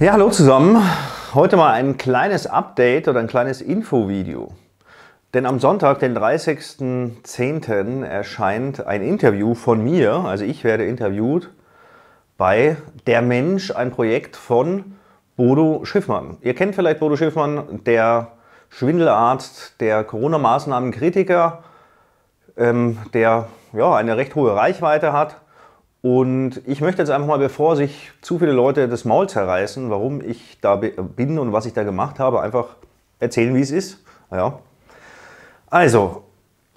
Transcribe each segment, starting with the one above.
Ja, hallo zusammen. Heute mal ein kleines Update oder ein kleines Infovideo. Denn am Sonntag, den 30.10., erscheint ein Interview von mir, also ich werde interviewt, bei Der Mensch, ein Projekt von Bodo Schiffmann. Ihr kennt vielleicht Bodo Schiffmann, der Schwindelarzt, der Corona-Maßnahmen-Kritiker, ähm, der ja, eine recht hohe Reichweite hat und ich möchte jetzt einfach mal, bevor sich zu viele Leute das Maul zerreißen, warum ich da bin und was ich da gemacht habe, einfach erzählen, wie es ist. Ja. Also,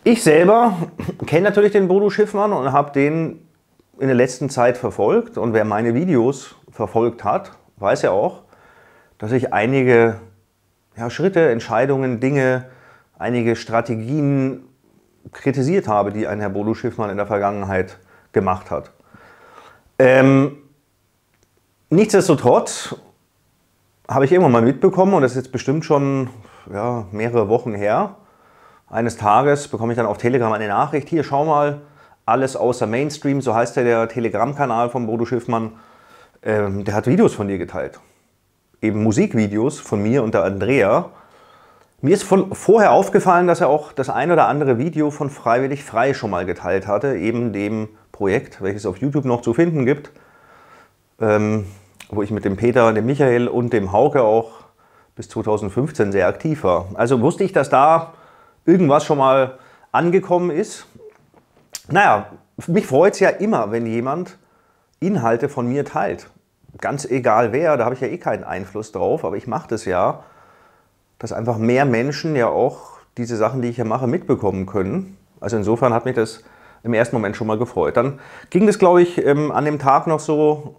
ich selber kenne natürlich den Bodo Schiffmann und habe den in der letzten Zeit verfolgt. Und wer meine Videos verfolgt hat, weiß ja auch, dass ich einige ja, Schritte, Entscheidungen, Dinge, einige Strategien kritisiert habe, die ein Herr Bodo Schiffmann in der Vergangenheit gemacht hat. Ähm, nichtsdestotrotz habe ich irgendwann mal mitbekommen, und das ist jetzt bestimmt schon ja, mehrere Wochen her, eines Tages bekomme ich dann auf Telegram eine Nachricht, hier schau mal, alles außer Mainstream, so heißt ja der Telegram-Kanal von Bodo Schiffmann, ähm, der hat Videos von dir geteilt. Eben Musikvideos von mir und der Andrea. Mir ist von, vorher aufgefallen, dass er auch das ein oder andere Video von Freiwillig Frei schon mal geteilt hatte, eben dem Projekt, welches auf YouTube noch zu finden gibt, ähm, wo ich mit dem Peter, dem Michael und dem Hauke auch bis 2015 sehr aktiv war. Also wusste ich, dass da irgendwas schon mal angekommen ist. Naja, mich freut es ja immer, wenn jemand Inhalte von mir teilt. Ganz egal wer, da habe ich ja eh keinen Einfluss drauf, aber ich mache das ja, dass einfach mehr Menschen ja auch diese Sachen, die ich hier mache, mitbekommen können. Also insofern hat mich das im ersten Moment schon mal gefreut. Dann ging es, glaube ich, ähm, an dem Tag noch so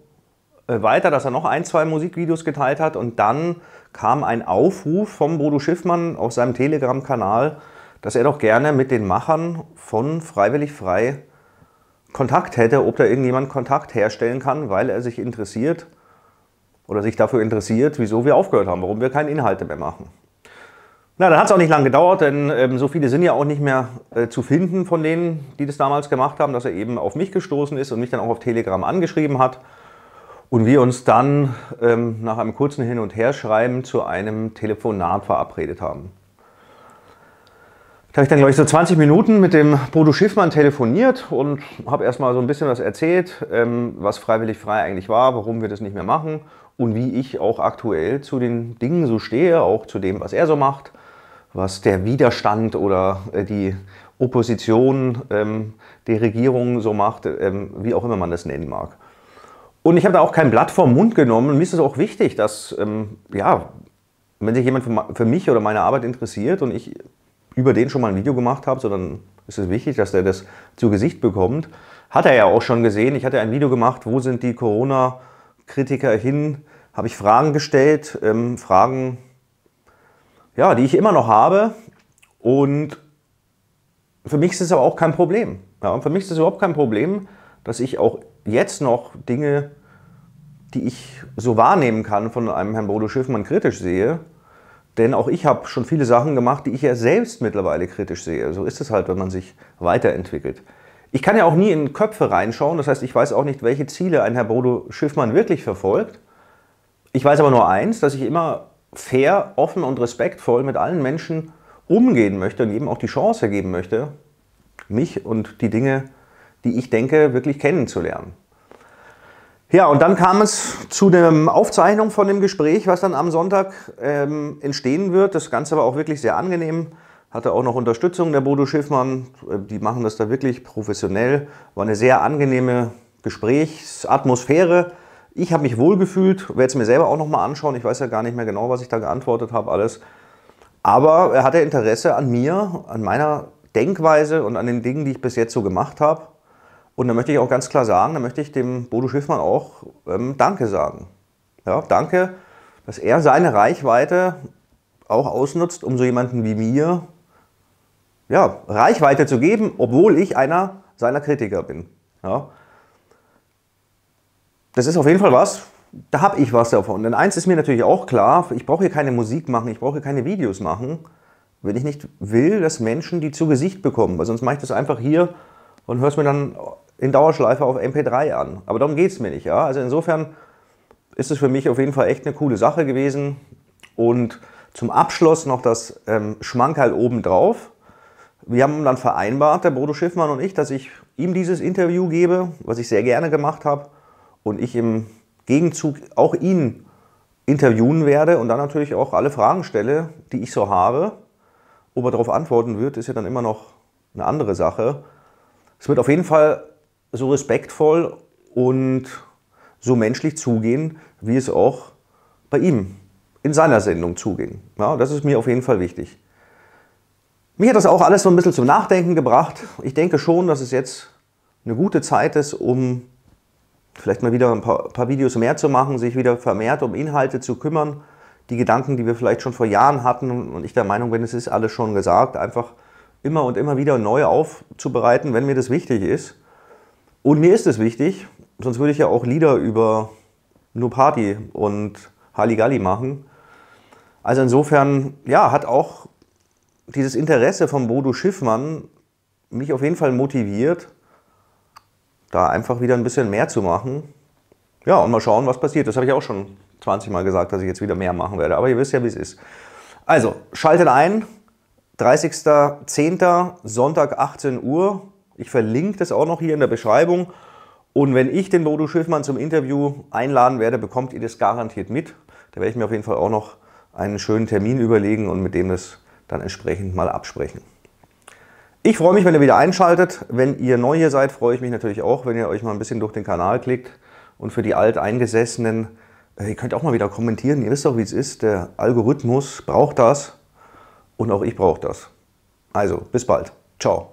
äh, weiter, dass er noch ein, zwei Musikvideos geteilt hat und dann kam ein Aufruf vom Bodo Schiffmann auf seinem Telegram-Kanal, dass er doch gerne mit den Machern von Freiwillig Frei Kontakt hätte, ob da irgendjemand Kontakt herstellen kann, weil er sich interessiert oder sich dafür interessiert, wieso wir aufgehört haben, warum wir keine Inhalte mehr machen. Na, dann hat es auch nicht lange gedauert, denn ähm, so viele sind ja auch nicht mehr äh, zu finden von denen, die das damals gemacht haben, dass er eben auf mich gestoßen ist und mich dann auch auf Telegram angeschrieben hat. Und wir uns dann ähm, nach einem kurzen Hin- und Herschreiben zu einem Telefonat verabredet haben. Da habe ich dann, glaube ich, so 20 Minuten mit dem Bodo Schiffmann telefoniert und habe erstmal so ein bisschen was erzählt, ähm, was freiwillig frei eigentlich war, warum wir das nicht mehr machen und wie ich auch aktuell zu den Dingen so stehe, auch zu dem, was er so macht was der Widerstand oder äh, die Opposition ähm, der Regierung so macht, ähm, wie auch immer man das nennen mag. Und ich habe da auch kein Blatt vom Mund genommen. mir ist es auch wichtig, dass, ähm, ja, wenn sich jemand für mich oder meine Arbeit interessiert und ich über den schon mal ein Video gemacht habe, so dann ist es wichtig, dass der das zu Gesicht bekommt. Hat er ja auch schon gesehen. Ich hatte ein Video gemacht, wo sind die Corona-Kritiker hin? Habe ich Fragen gestellt, ähm, Fragen ja, die ich immer noch habe. Und für mich ist es aber auch kein Problem. Ja, für mich ist es überhaupt kein Problem, dass ich auch jetzt noch Dinge, die ich so wahrnehmen kann, von einem Herrn Bodo Schiffmann kritisch sehe. Denn auch ich habe schon viele Sachen gemacht, die ich ja selbst mittlerweile kritisch sehe. So ist es halt, wenn man sich weiterentwickelt. Ich kann ja auch nie in Köpfe reinschauen. Das heißt, ich weiß auch nicht, welche Ziele ein Herr Bodo Schiffmann wirklich verfolgt. Ich weiß aber nur eins, dass ich immer fair, offen und respektvoll mit allen Menschen umgehen möchte und eben auch die Chance geben möchte, mich und die Dinge, die ich denke, wirklich kennenzulernen. Ja, und dann kam es zu der Aufzeichnung von dem Gespräch, was dann am Sonntag ähm, entstehen wird. Das Ganze war auch wirklich sehr angenehm. Hatte auch noch Unterstützung der Bodo Schiffmann. Äh, die machen das da wirklich professionell. War eine sehr angenehme Gesprächsatmosphäre. Ich habe mich wohlgefühlt, werde es mir selber auch nochmal anschauen. Ich weiß ja gar nicht mehr genau, was ich da geantwortet habe, alles. Aber er hatte Interesse an mir, an meiner Denkweise und an den Dingen, die ich bis jetzt so gemacht habe. Und da möchte ich auch ganz klar sagen, da möchte ich dem Bodo Schiffmann auch ähm, Danke sagen. Ja, danke, dass er seine Reichweite auch ausnutzt, um so jemanden wie mir ja, Reichweite zu geben, obwohl ich einer seiner Kritiker bin. Ja das ist auf jeden Fall was. Da habe ich was davon. Denn eins ist mir natürlich auch klar, ich brauche hier keine Musik machen, ich brauche hier keine Videos machen, wenn ich nicht will, dass Menschen die zu Gesicht bekommen. Weil sonst mache ich das einfach hier und höre es mir dann in Dauerschleife auf MP3 an. Aber darum geht es mir nicht. Ja? Also insofern ist es für mich auf jeden Fall echt eine coole Sache gewesen. Und zum Abschluss noch das ähm, Schmankerl obendrauf. Wir haben dann vereinbart, der Bodo Schiffmann und ich, dass ich ihm dieses Interview gebe, was ich sehr gerne gemacht habe und ich im Gegenzug auch ihn interviewen werde und dann natürlich auch alle Fragen stelle, die ich so habe. Ob er darauf antworten wird, ist ja dann immer noch eine andere Sache. Es wird auf jeden Fall so respektvoll und so menschlich zugehen, wie es auch bei ihm in seiner Sendung zuging. Ja, das ist mir auf jeden Fall wichtig. Mich hat das auch alles so ein bisschen zum Nachdenken gebracht. Ich denke schon, dass es jetzt eine gute Zeit ist, um vielleicht mal wieder ein paar, paar, Videos mehr zu machen, sich wieder vermehrt um Inhalte zu kümmern. Die Gedanken, die wir vielleicht schon vor Jahren hatten und ich der Meinung bin, es ist alles schon gesagt, einfach immer und immer wieder neu aufzubereiten, wenn mir das wichtig ist. Und mir ist es wichtig, sonst würde ich ja auch Lieder über nur Party und Halligalli machen. Also insofern, ja, hat auch dieses Interesse von Bodo Schiffmann mich auf jeden Fall motiviert, da einfach wieder ein bisschen mehr zu machen. Ja, und mal schauen, was passiert. Das habe ich auch schon 20 Mal gesagt, dass ich jetzt wieder mehr machen werde. Aber ihr wisst ja, wie es ist. Also, schaltet ein. 30.10. Sonntag 18 Uhr. Ich verlinke das auch noch hier in der Beschreibung. Und wenn ich den Bodo Schiffmann zum Interview einladen werde, bekommt ihr das garantiert mit. Da werde ich mir auf jeden Fall auch noch einen schönen Termin überlegen und mit dem das dann entsprechend mal absprechen. Ich freue mich, wenn ihr wieder einschaltet. Wenn ihr neu hier seid, freue ich mich natürlich auch, wenn ihr euch mal ein bisschen durch den Kanal klickt. Und für die Alteingesessenen, äh, ihr könnt auch mal wieder kommentieren. Ihr wisst doch, wie es ist. Der Algorithmus braucht das und auch ich brauche das. Also, bis bald. Ciao.